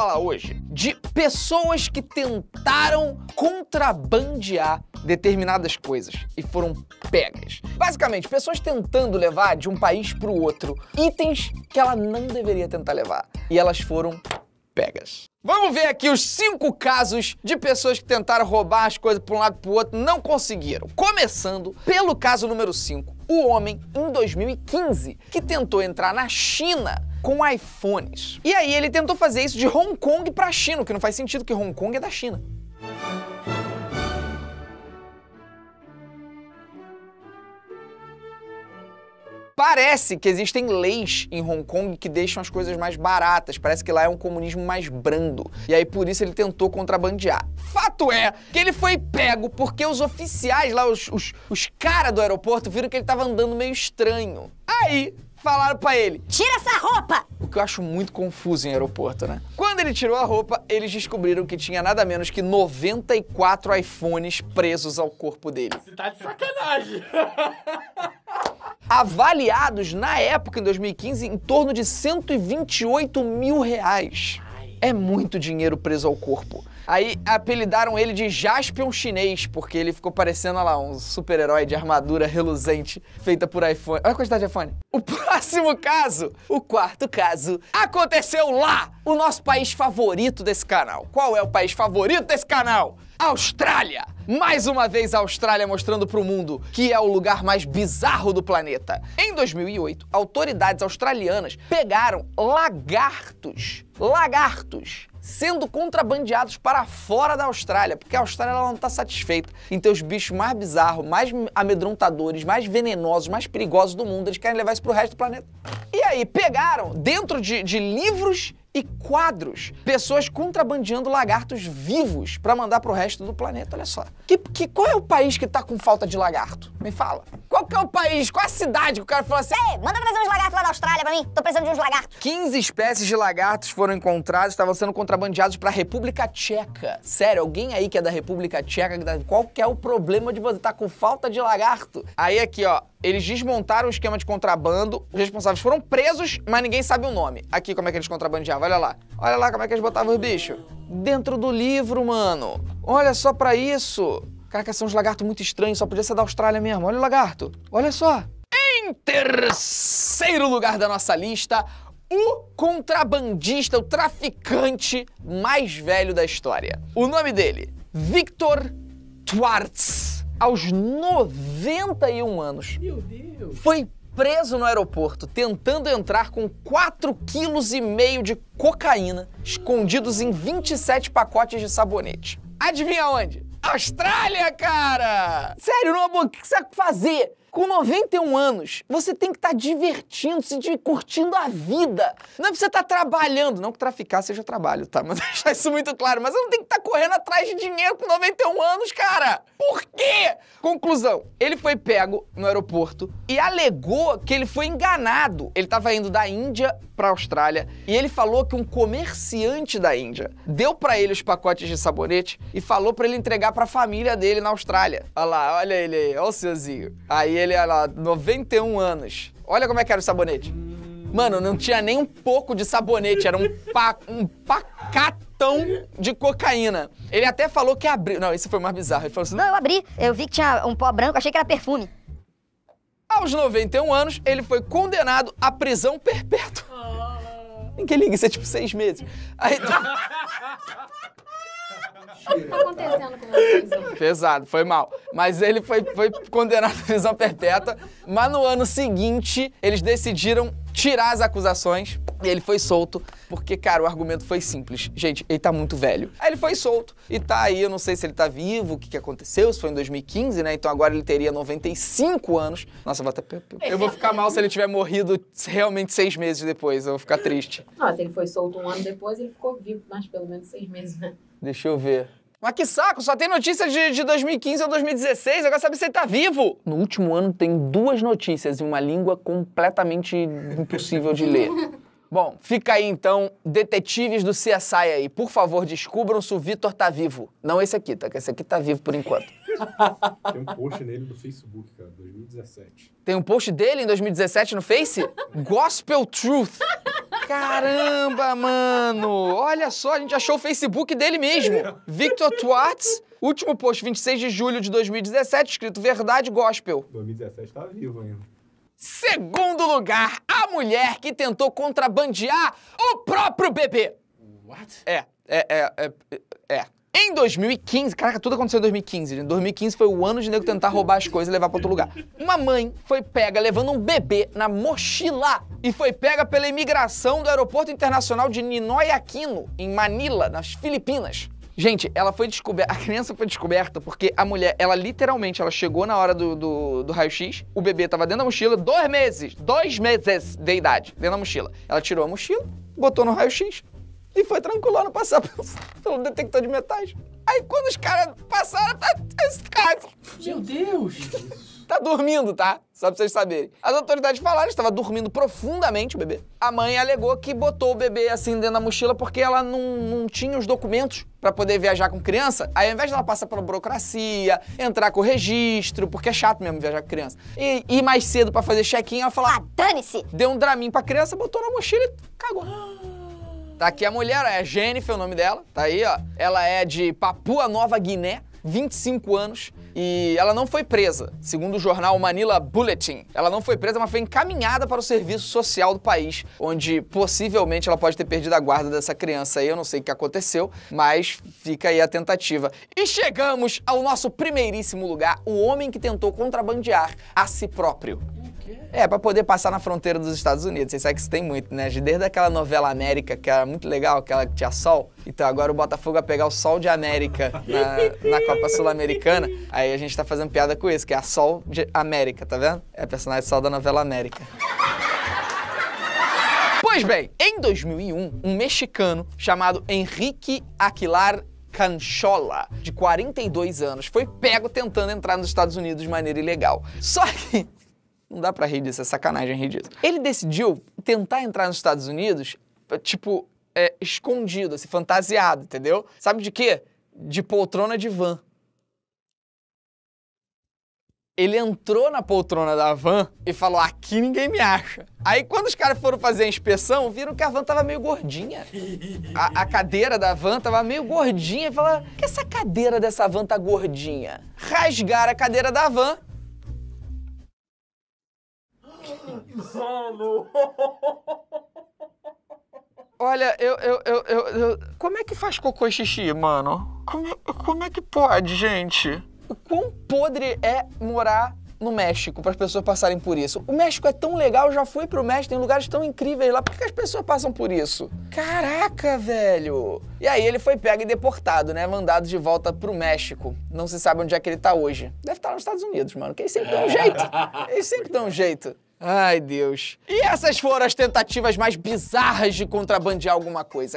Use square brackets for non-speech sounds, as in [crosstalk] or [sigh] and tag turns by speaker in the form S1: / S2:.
S1: falar hoje de pessoas que tentaram contrabandear determinadas coisas e foram pegas. Basicamente, pessoas tentando levar de um país para o outro itens que ela não deveria tentar levar e elas foram pegas. Vamos ver aqui os cinco casos de pessoas que tentaram roubar as coisas para um lado para o outro, não conseguiram. Começando pelo caso número 5, o homem em 2015 que tentou entrar na China com iPhones. E aí ele tentou fazer isso de Hong Kong para China, o que não faz sentido, que Hong Kong é da China. Parece que existem leis em Hong Kong que deixam as coisas mais baratas, parece que lá é um comunismo mais brando. E aí por isso ele tentou contrabandear. Fato é que ele foi pego porque os oficiais lá, os, os, os caras do aeroporto, viram que ele estava andando meio estranho. Aí falaram para ele: Tira essa roupa! O que eu acho muito confuso em aeroporto, né? Quando ele tirou a roupa, eles descobriram que tinha nada menos que 94 iPhones presos ao corpo dele. Você tá de sacanagem! [laughs] Avaliados na época, em 2015, em torno de 128 mil reais. É muito dinheiro preso ao corpo. Aí apelidaram ele de Jaspion chinês, porque ele ficou parecendo, olha lá, um super-herói de armadura reluzente feita por iPhone. Olha a quantidade de iPhone. O próximo caso, o quarto caso, aconteceu lá! O nosso país favorito desse canal. Qual é o país favorito desse canal? Austrália! Mais uma vez a Austrália mostrando para o mundo que é o lugar mais bizarro do planeta. Em 2008, autoridades australianas pegaram lagartos, lagartos, sendo contrabandeados para fora da Austrália, porque a Austrália não está satisfeita em ter os bichos mais bizarros, mais amedrontadores, mais venenosos, mais perigosos do mundo. Eles querem levar isso para o resto do planeta. E aí, pegaram dentro de, de livros e quadros. Pessoas contrabandeando lagartos vivos para mandar para o resto do planeta, olha só. Que, que, qual é o país que está com falta de lagarto? Me fala. Qual que é o país? Qual a cidade que o cara falou assim? Ei, manda trazer uns lagartos lá da Austrália pra mim. Tô precisando de uns lagartos. 15 espécies de lagartos foram encontrados, estavam sendo contrabandeados pra República Tcheca. Sério, alguém aí que é da República Tcheca, tá- qual que é o problema de você estar tá com falta de lagarto? Aí aqui, ó, eles desmontaram o esquema de contrabando, os responsáveis foram presos, mas ninguém sabe o nome. Aqui como é que eles contrabandeavam, olha lá. Olha lá como é que eles botavam os bichos. Dentro do livro, mano. Olha só pra isso. Caraca, são uns lagartos muito estranhos, só podia ser da Austrália mesmo. Olha o lagarto, olha só. Em terceiro lugar da nossa lista, o contrabandista, o traficante mais velho da história. O nome dele, Victor Twartz, aos 91 anos, Meu Deus. foi preso no aeroporto tentando entrar com 4,5 kg de cocaína escondidos em 27 pacotes de sabonete. Adivinha onde? Austrália, cara! Sério, não, amor, o que você vai fazer? Com 91 anos, você tem que estar tá divertindo-se, curtindo a vida. Não é pra você estar tá trabalhando. Não que traficar seja trabalho, tá? Mas [laughs] deixar isso muito claro. Mas você não tem que estar tá correndo atrás de dinheiro com 91 anos, cara. Por quê? Conclusão. Ele foi pego no aeroporto e alegou que ele foi enganado. Ele estava indo da Índia pra Austrália e ele falou que um comerciante da Índia deu para ele os pacotes de sabonete e falou para ele entregar para a família dele na Austrália. Olha lá, olha ele aí, olha o seuzinho. Aí ele, olha lá, 91 anos. Olha como é que era o sabonete. Mano, não tinha nem um pouco de sabonete, era um, pa, um pacatão de cocaína. Ele até falou que abriu. Não, isso foi mais bizarro. Ele falou assim: Não, eu abri, eu vi que tinha um pó branco, achei que era perfume. Aos 91 anos, ele foi condenado à prisão perpétua. Que oh. liga, isso é tipo seis meses. Aí que tá acontecendo com vocês? Pesado, foi mal. Mas ele foi, foi condenado à prisão perpétua. Mas no ano seguinte, eles decidiram tirar as acusações e ele foi solto, porque, cara, o argumento foi simples. Gente, ele tá muito velho. Aí ele foi solto e tá aí, eu não sei se ele tá vivo, o que, que aconteceu, se foi em 2015, né? Então agora ele teria 95 anos. Nossa, eu vou até. Eu vou ficar mal se ele tiver morrido realmente seis meses depois, eu vou ficar triste. Nossa, ele foi solto um ano depois, ele ficou vivo mais pelo menos seis meses, né? Deixa eu ver. Mas que saco, só tem notícia de, de 2015 a 2016, agora sabe se ele tá vivo. No último ano tem duas notícias em uma língua completamente impossível de ler. [laughs] Bom, fica aí então, detetives do CSI aí, por favor, descubram se o Vitor tá vivo. Não esse aqui, tá? Que esse aqui tá vivo por enquanto. Tem um post nele no Facebook, cara, 2017. Tem um post dele em 2017 no Face? Gospel Truth. Caramba, mano! Olha só, a gente achou o Facebook dele mesmo. Victor Twartz, último post, 26 de julho de 2017, escrito Verdade Gospel. 2017 tá vivo ainda. Segundo lugar, a mulher que tentou contrabandear o próprio bebê. What? É, é, é, é, é. Em 2015, caraca, tudo aconteceu em 2015, gente. 2015 foi o ano de nego tentar roubar as coisas e levar para outro lugar. Uma mãe foi pega levando um bebê na mochila e foi pega pela imigração do Aeroporto Internacional de Ninoy Aquino, em Manila, nas Filipinas. Gente, ela foi descoberta, a criança foi descoberta porque a mulher, ela literalmente, ela chegou na hora do, do, do raio-x, o bebê tava dentro da mochila, dois meses, dois meses de idade, dentro da mochila. Ela tirou a mochila, botou no raio-x, e foi tranquilando passar pelo, [laughs] pelo detector de metais. Aí quando os caras passaram, tá, esse cara... Meu Deus! tá dormindo, tá? Só pra vocês saberem. As autoridades falaram que estava dormindo profundamente o bebê. A mãe alegou que botou o bebê assim dentro da mochila porque ela não, não tinha os documentos para poder viajar com criança. Aí ao invés dela passar pela burocracia, entrar com o registro, porque é chato mesmo viajar com criança, e ir mais cedo para fazer check-in, ela falou: Ah, dane-se! Deu um dramin pra criança, botou na mochila e cagou. Tá aqui a mulher, é Jennifer o nome dela, tá aí, ó. Ela é de Papua Nova Guiné, 25 anos, e ela não foi presa, segundo o jornal Manila Bulletin. Ela não foi presa, mas foi encaminhada para o serviço social do país, onde possivelmente ela pode ter perdido a guarda dessa criança aí, eu não sei o que aconteceu, mas fica aí a tentativa. E chegamos ao nosso primeiríssimo lugar, o homem que tentou contrabandear a si próprio. É, para poder passar na fronteira dos Estados Unidos. Vocês sabem que isso tem muito, né? Desde aquela novela América, que era muito legal, aquela que tinha sol. Então agora o Botafogo vai pegar o sol de América na, na Copa Sul-Americana. Aí a gente tá fazendo piada com isso, que é a Sol de América, tá vendo? É a personagem sol da novela América. Pois bem, em 2001, um mexicano chamado Henrique Aquilar Canchola, de 42 anos, foi pego tentando entrar nos Estados Unidos de maneira ilegal. Só que não dá pra rir disso, é sacanagem rir disso. Ele decidiu tentar entrar nos Estados Unidos, tipo, é, escondido, assim, fantasiado, entendeu? Sabe de quê? De poltrona de van. Ele entrou na poltrona da van e falou: aqui ninguém me acha. Aí, quando os caras foram fazer a inspeção, viram que a van tava meio gordinha. A, a cadeira da van tava meio gordinha. E falaram: que essa cadeira dessa van tá gordinha? Rasgaram a cadeira da van Mano! Olha, eu, eu, eu, eu, Como é que faz cocô e xixi, mano? Como, como é que pode, gente? O quão podre é morar no México para as pessoas passarem por isso? O México é tão legal, eu já fui pro México, tem lugares tão incríveis lá. Por que as pessoas passam por isso? Caraca, velho! E aí ele foi pego e deportado, né? Mandado de volta pro México. Não se sabe onde é que ele tá hoje. Deve estar tá nos Estados Unidos, mano, que eles sempre dão um jeito. [laughs] Eles sempre dão um jeito. Ai, Deus. E essas foram as tentativas mais bizarras de contrabandear alguma coisa.